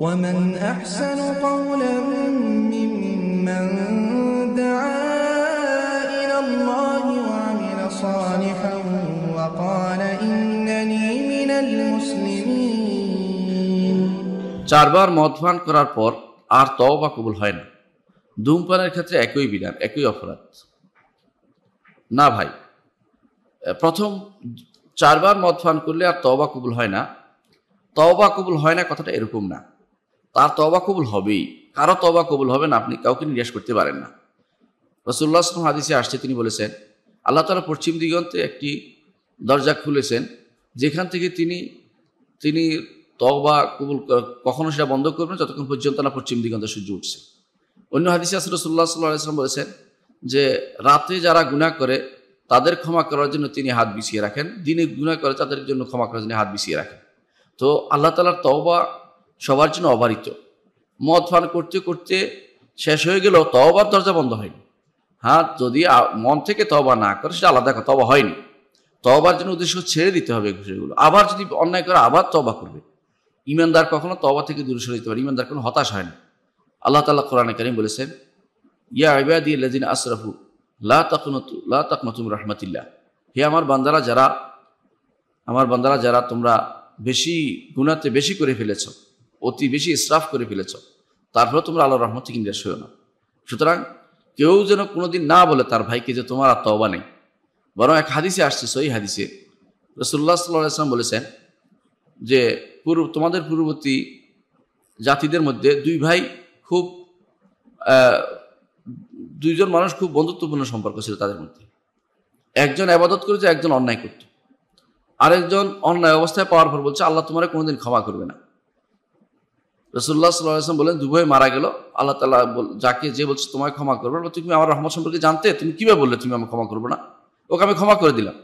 ومن أحسن قولا ممن دعا إلى الله وعمل صالحا وقال إنني من المسلمين চারবার মদপান করার পর আর তওবা কবুল হয় না ধূমপানের ক্ষেত্রে একই বিধান একই অপরাধ না ভাই প্রথম চারবার মদ পান করলে আর তওবা কবুল হয় না তওবা কবুল হয় না কথাটা এরকম না তার তবা কবুল হবেই কারো তবা কবুল হবে না আপনি কাউকে নিরাশ করতে পারেন না রসুল্লাহ আসলাম হাদিসে আসছে তিনি বলেছেন আল্লাহ তালা পশ্চিম দিগন্তে একটি দরজা খুলেছেন যেখান থেকে তিনি তিনি তবা কবুল কখনো সেটা বন্ধ করবেন যতক্ষণ পর্যন্ত না পশ্চিম দিগন্তে সূর্য উঠছে অন্য হাদিসে আসলে রসুল্লাহ সাল্লাহ আসলাম বলেছেন যে রাতে যারা গুণা করে তাদের ক্ষমা করার জন্য তিনি হাত বিছিয়ে রাখেন দিনে গুণা করে তাদের জন্য ক্ষমা করার জন্য হাত বিছিয়ে রাখেন তো আল্লাহ তালার তবা সবার জন্য অবারিত মদ ফান করতে করতে শেষ হয়ে গেলেও তওবার দরজা বন্ধ হয়নি হ্যাঁ যদি মন থেকে তবা না করে সেটা আলাদা কথা তবা হয়নি তবার জন্য উদ্দেশ্য ছেড়ে দিতে হবে বিষয়গুলো আবার যদি অন্যায় করে আবার তবা করবে ইমানদার কখনো তবা থেকে দূরে সরে দিতে পারে ইমানদার কোনো হতাশ হয় না আল্লাহ তাল্লাহ কোরআন কারিম বলেছেন ইয়া দিয়ে লাজিন আশরাফু লা তাকনতু লা রহমাতিল্লা হে আমার বান্দারা যারা আমার বান্দারা যারা তোমরা বেশি গুণাতে বেশি করে ফেলেছ অতি বেশি ইসরাফ করে ফেলেছ তারপরে তোমরা আল্লাহ রহমত থেকে নিরাশ হয়েও না সুতরাং কেউ যেন কোনোদিন না বলে তার ভাইকে যে তোমার আর তবা নেই বরং এক হাদিসে আসছে সই হাদিসে রসুল্লাহ সাল্লাহ বলেছেন যে পূর্ব তোমাদের পূর্ববর্তী জাতিদের মধ্যে দুই ভাই খুব দুইজন মানুষ খুব বন্ধুত্বপূর্ণ সম্পর্ক ছিল তাদের মধ্যে একজন আবাদত করেছে একজন অন্যায় করত আরেকজন অন্যায় অবস্থায় পাওয়ার পর বলছে আল্লাহ তোমার কোনোদিন ক্ষমা করবে না রসুল্লাহ সাল্লাম বলেন দুভয়ে মারা গেল আল্লাহ তালা যাকে যে বলছে তোমায় ক্ষমা করবে তুমি আমার রহমত সম্পর্কে জানতে তুমি কীভাবে বললে তুমি আমি ক্ষমা করবো না ওকে আমি ক্ষমা করে দিলাম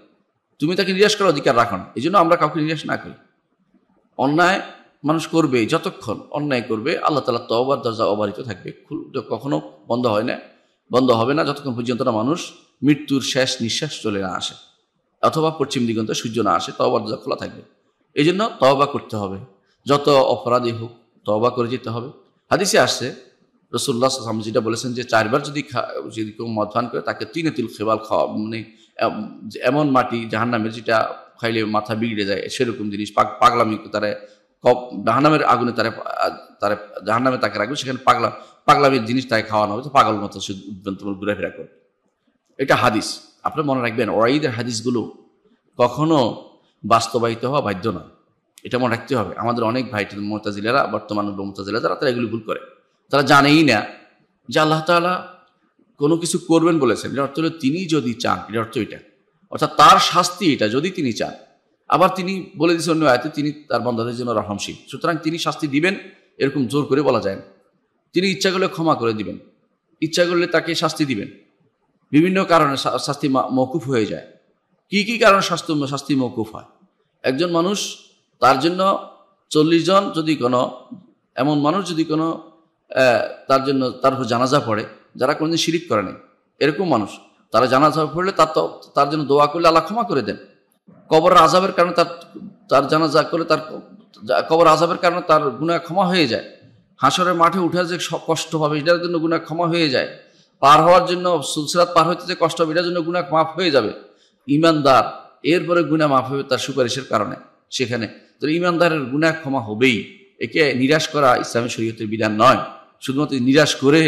তুমি তাকে নিরাশ করার অধিকার রাখো না এই জন্য আমরা কাউকে নিরাশ না করি অন্যায় মানুষ করবে যতক্ষণ অন্যায় করবে আল্লাহ তালা তবার দরজা অবারিত থাকবে কখনো বন্ধ হয় না বন্ধ হবে না যতক্ষণ পর্যন্ত না মানুষ মৃত্যুর শেষ নিঃশ্বাস চলে না আসে অথবা পশ্চিম দিগন্তে সূর্য না আসে তবার দরজা খোলা থাকবে এই জন্য তবা করতে হবে যত অপরাধী হোক তবা করে যেতে হবে হাদিসে আসছে রসুল্লাহ সালাম যেটা বলেছেন যে চারবার যদি যদি কেউ মধ্যাহ্ন করে তাকে তিনে তিল খেবাল খাওয়া মানে এমন মাটি জাহান্নামের যেটা খাইলে মাথা বিগড়ে যায় সেরকম জিনিস পাক পাগলামি তারা কপ জাহান্নামের আগুনে তারা তারা জাহান্নামে তাকে রাখবে সেখানে পাগলা পাগলামির জিনিস তাকে খাওয়ানো হবে পাগল মতো সে তোমার ঘুরাফেরা করবে এটা হাদিস আপনি মনে রাখবেন ওরাইদের হাদিসগুলো কখনো বাস্তবায়িত হওয়া বাধ্য নয় এটা মনে রাখতে হবে আমাদের অনেক ভাই মোতাজিলারা বর্তমান মোতাজিলা যারা তারা এগুলি ভুল করে তারা জানেই না যে আল্লাহ তালা কোনো কিছু করবেন বলেছেন এটা অর্থ হলো তিনি যদি চান এটা অর্থ এটা অর্থাৎ তার শাস্তি এটা যদি তিনি চান আবার তিনি বলে দিয়েছেন অন্য আয়তে তিনি তার বন্ধাদের জন্য রহমশীল সুতরাং তিনি শাস্তি দিবেন এরকম জোর করে বলা যায় না তিনি ইচ্ছা করলে ক্ষমা করে দিবেন ইচ্ছা করলে তাকে শাস্তি দিবেন বিভিন্ন কারণে শাস্তি মকুফ হয়ে যায় কি কি কারণে শাস্তি শাস্তি মৌকুফ হয় একজন মানুষ তার জন্য চল্লিশ জন যদি কোনো এমন মানুষ যদি কোনো তার জন্য তার উপর জানাজা পড়ে যারা কোনোদিন শিরিক করে নাই এরকম মানুষ তারা জানাজা পড়লে তার তার জন্য দোয়া করলে আল্লাহ ক্ষমা করে দেন কবর আজাবের কারণে তার তার জানাজা করলে তার কবর আজাবের কারণে তার গুণা ক্ষমা হয়ে যায় হাসরের মাঠে উঠে যে কষ্ট হবে এটার জন্য গুণা ক্ষমা হয়ে যায় পার হওয়ার জন্য সুলসিরাত পার হইতে যে কষ্ট হবে এটার জন্য গুণা মাফ হয়ে যাবে ইমানদার এরপরে গুণা মাফ হবে তার সুপারিশের কারণে সেখানে তো ইমানদারের গুণা ক্ষমা হবেই একে নিরাশ করা ইসলামী শরীয়তের বিধান নয় শুধুমাত্র নিরাশ করে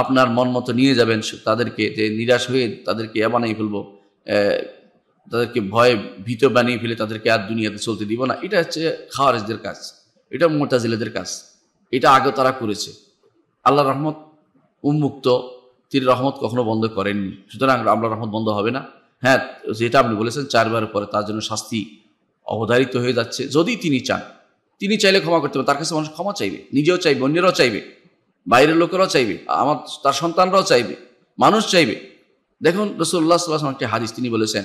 আপনার মন মতো নিয়ে যাবেন তাদেরকে যে নিরাশ হয়ে তাদেরকে এ বানিয়ে ফেলবো তাদেরকে ভয়ে ভীত বানিয়ে ফেলে তাদেরকে আর দুনিয়াতে চলতে দিব না এটা হচ্ছে খাওয়ারেজদের কাজ এটা মোতাজিলাদের কাজ এটা আগে তারা করেছে আল্লাহ রহমত উন্মুক্ত তিনি রহমত কখনো বন্ধ করেননি সুতরাং আল্লাহ রহমত বন্ধ হবে না হ্যাঁ যেটা আপনি বলেছেন চারবার পরে তার জন্য শাস্তি অবধারিত হয়ে যাচ্ছে যদি তিনি চান তিনি চাইলে ক্ষমা করতে পারেন তার কাছে মানুষ ক্ষমা চাইবে নিজেও চাইবে অন্যেরাও চাইবে বাইরের লোকেরাও চাইবে আমার তার সন্তানরাও চাইবে মানুষ চাইবে দেখুন রসুল্লাহ সাল্লাহ একটি হাদিস তিনি বলেছেন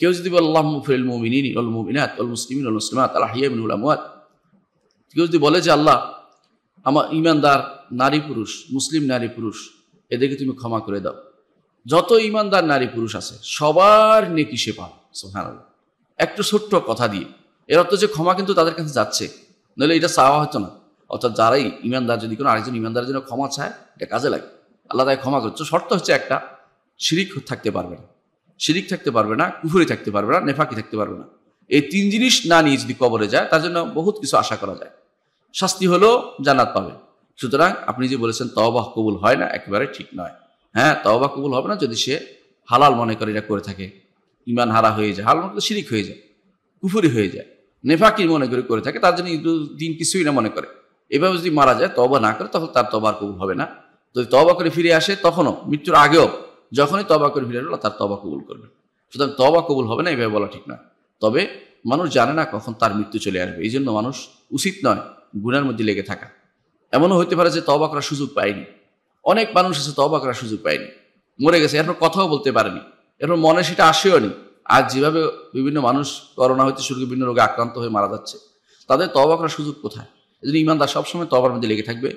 কেউ যদি বলে আল্লাহ মুফিল মুমিনিন উল মুমিনাত উল মুসলিমিন উল মুসলিমাত আল্লাহ হিয়াবিনুল আমাত কেউ যদি বলে যে আল্লাহ আমার ইমানদার নারী পুরুষ মুসলিম নারী পুরুষ এদেরকে তুমি ক্ষমা করে দাও যত ইমানদার নারী পুরুষ আছে সবার নেকি সে পাবে সোহান আল্লাহ একটু ছোট্ট কথা দিয়ে এর অর্থ যে ক্ষমা কিন্তু তাদের কাছে যাচ্ছে নইলে এটা চাওয়া হতো না অর্থাৎ যারাই ইমানদার যদি কোনো আরেকজন ইমানদারের জন্য ক্ষমা চায় এটা কাজে লাগে আল্লাহ তাকে ক্ষমা করছে শর্ত হচ্ছে একটা শিরিক থাকতে পারবে না শিরিক থাকতে পারবে না কুফুরি থাকতে পারবে না নেফাকি থাকতে পারবে না এই তিন জিনিস না নিয়ে যদি কবরে যায় তার জন্য বহুত কিছু আশা করা যায় শাস্তি হলেও জান্নাত পাবে সুতরাং আপনি যে বলেছেন তবাহ কবুল হয় না একেবারে ঠিক নয় হ্যাঁ তবাহ কবুল হবে না যদি সে হালাল মনে করে এটা করে থাকে ইমান হারা হয়ে যায় হারানোর তো শিরিক হয়ে যায় কুফুরি হয়ে যায় নেফাকি মনে করে করে থাকে তার জন্য দিন কিছুই না মনে করে এভাবে যদি মারা যায় তবা না করে তখন তার তবা কবুল হবে না যদি তবা করে ফিরে আসে তখনও মৃত্যুর আগেও যখনই তবা করে ফিরে আসলো তার তবা কবুল করবে সুতরাং তবা কবুল হবে না এভাবে বলা ঠিক না তবে মানুষ জানে না কখন তার মৃত্যু চলে আসবে এই জন্য মানুষ উচিত নয় গুণার মধ্যে লেগে থাকা এমনও হতে পারে যে তবা করার সুযোগ পায়নি অনেক মানুষ আছে তবা করার সুযোগ পায়নি মরে গেছে এরপর কথাও বলতে পারেনি এরপর মনে সেটা আসেও নি আজ যেভাবে বিভিন্ন মানুষ করোনা হইতে শুরু বিভিন্ন রোগে আক্রান্ত হয়ে মারা যাচ্ছে তাদের তবা করার সুযোগ কোথায় এই জন্য ইমানদার সবসময় তবার মধ্যে লেগে থাকবে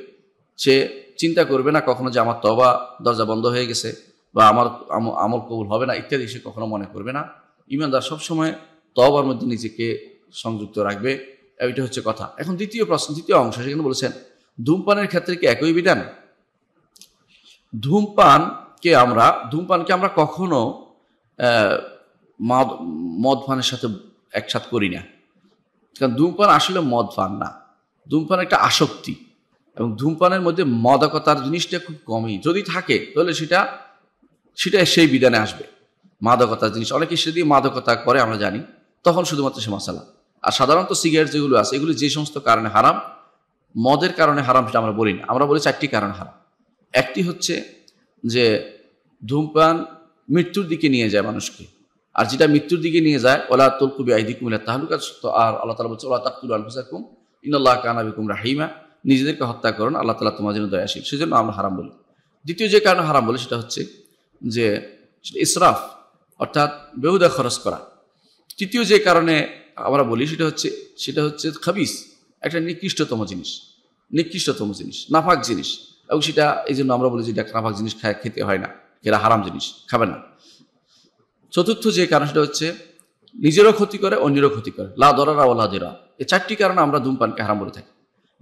সে চিন্তা করবে না কখনো যে আমার তবা দরজা বন্ধ হয়ে গেছে বা আমার আমল কবুল হবে না ইত্যাদি সে কখনো মনে করবে না ইমানদার সবসময় তবার মধ্যে নিজেকে সংযুক্ত রাখবে এটা হচ্ছে কথা এখন দ্বিতীয় প্রশ্ন দ্বিতীয় অংশ সেখানে বলেছেন ধূমপানের ক্ষেত্রে কি একই বিধান ধূমপানকে আমরা ধূমপানকে আমরা কখনো মদ পানের সাথে একসাথ করি না কারণ ধূমপান আসলে মদ পান না ধূমপান একটা আসক্তি এবং ধূমপানের মধ্যে মাদকতার জিনিসটা খুব কমই যদি থাকে তাহলে সেটা সেটা সেই বিধানে আসবে মাদকতার জিনিস অনেকে সেদি মাদকতা করে আমরা জানি তখন শুধুমাত্র সে মশালা আর সাধারণত সিগারেট যেগুলো আছে এগুলো যে সমস্ত কারণে হারাম মদের কারণে হারাম সেটা আমরা বলি না আমরা বলি চারটি কারণ হারাম একটি হচ্ছে যে ধূমপান মৃত্যুর দিকে নিয়ে যায় মানুষকে আর যেটা মৃত্যুর দিকে নিয়ে যায় ওলা তলকুবি আহিদিকুম তাহলুকার সত্য আর আল্লাহ তালা বলছে ওলা তাকুল আলফুসাকুম ইনাল্লাহ কানাবিকুম রাহিমা নিজেদেরকে হত্যা করুন আল্লাহ তালা তোমার জন্য দয়া দয়াশীল সেজন্য আমরা হারাম বলি দ্বিতীয় যে কারণে হারাম বলি সেটা হচ্ছে যে ইসরাফ অর্থাৎ বেহুদা খরচ করা তৃতীয় যে কারণে আমরা বলি সেটা হচ্ছে সেটা হচ্ছে খাবিস একটা নিকৃষ্টতম জিনিস নিকৃষ্টতম জিনিস নাফাক জিনিস এবং সেটা এই জন্য আমরা বলি যে এটা নাফাক জিনিস খেতে হয় না এরা হারাম জিনিস খাবে না চতুর্থ যে কারণ সেটা হচ্ছে নিজেরও ক্ষতি করে অন্যেরও ক্ষতি করে লা দরারা ও লাদেরা এই চারটি কারণে আমরা ধূমপানকে হারাম বলে থাকি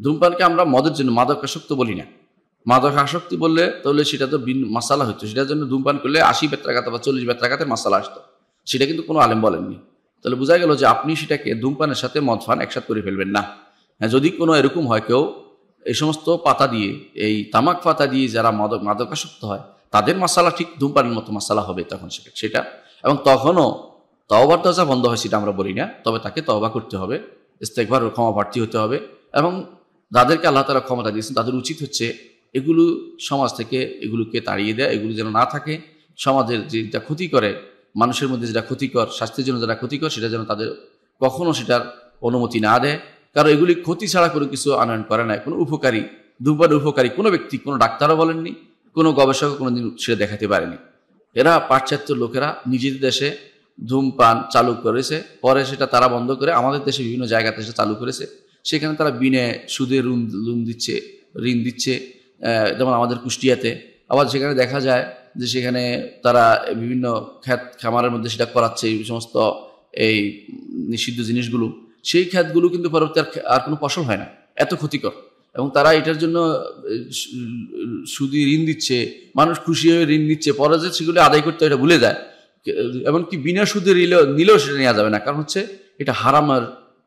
ধূমপানকে আমরা মদের জন্য মাদকাসক্ত বলি না মাদক আসক্তি বললে তাহলে সেটা তো বিন মাসালা হতো সেটার জন্য ধূমপান করলে আশি বেত্রাঘাত বা চল্লিশ বেত্রাঘাতের মাসালা আসতো সেটা কিন্তু কোনো আলেম বলেননি তাহলে বোঝা গেল যে আপনি সেটাকে ধূমপানের সাথে মদফান একসাথ করে ফেলবেন না হ্যাঁ যদি কোনো এরকম হয় কেউ এই সমস্ত পাতা দিয়ে এই তামাক পাতা দিয়ে যারা মাদক মাদকাসক্ত হয় তাদের মশালা ঠিক ধূমপানের মতো মশালা হবে তখন সেটা সেটা এবং তখনও তওবার দরজা বন্ধ হয় সেটা আমরা বলি না তবে তাকে তওবা করতে হবে ইস্তেকবার ক্ষমা প্রার্থী হতে হবে এবং যাদেরকে আল্লাহ তালা ক্ষমতা দিয়েছেন তাদের উচিত হচ্ছে এগুলো সমাজ থেকে এগুলোকে তাড়িয়ে দেয় এগুলো যেন না থাকে সমাজের যেটা ক্ষতি করে মানুষের মধ্যে যেটা ক্ষতিকর স্বাস্থ্যের জন্য যেটা ক্ষতিকর সেটা যেন তাদের কখনও সেটার অনুমতি না দেয় কারণ এগুলি ক্ষতি ছাড়া কোনো কিছু আনয়ন করে না কোনো উপকারী দুবার উপকারী কোনো ব্যক্তি কোনো ডাক্তারও বলেননি কোনো গবেষক কোনোদিন সেটা দেখাতে পারেনি এরা পাশ্চাত্য লোকেরা নিজেদের দেশে ধূমপান চালু করেছে পরে সেটা তারা বন্ধ করে আমাদের দেশে বিভিন্ন জায়গাতে সেটা চালু করেছে সেখানে তারা বিনে সুদে ঋণ লোন দিচ্ছে ঋণ দিচ্ছে যেমন আমাদের কুষ্টিয়াতে আবার সেখানে দেখা যায় যে সেখানে তারা বিভিন্ন খ্যাত খামারের মধ্যে সেটা করাচ্ছে এই সমস্ত এই নিষিদ্ধ জিনিসগুলো সেই খ্যাতগুলো কিন্তু পরবর্তী আর কোনো ফসল হয় না এত ক্ষতিকর এবং তারা এটার জন্য সুদি ঋণ দিচ্ছে মানুষ খুশি হয়ে ঋণ নিচ্ছে পরে যে সেগুলো আদায় করতে এটা ভুলে যায় এমনকি বিনা সুদে নিলেও সেটা নেওয়া যাবে না কারণ হচ্ছে এটা হারামার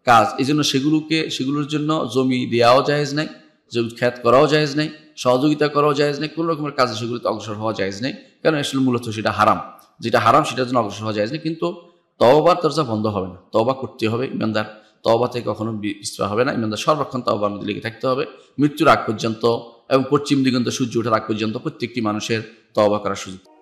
কাজ এই জন্য সেগুলোকে সেগুলোর জন্য জমি দেওয়াও যায়জ নাই জমি খ্যাত করাও জায়েজ নাই সহযোগিতা করাও জায়েজ নেই কোনো রকমের কাজে সেগুলোতে অগ্রসর হওয়া জায়েজ নেই কারণ আসলে মূলত সেটা হারাম যেটা হারাম সেটার জন্য অগ্রসর হওয়া জায়েজ নাই কিন্তু তবা দরজা বন্ধ হবে না তওবা করতে হবে ইমানদার তবাতে কখনো বিস্তার হবে না ইমানদার সর্বক্ষণ তবা আমাদের লেগে থাকতে হবে মৃত্যুর আগ পর্যন্ত এবং পশ্চিম দিগন্ত সূর্য ওঠার আগ পর্যন্ত প্রত্যেকটি মানুষের তবা করার সুযোগ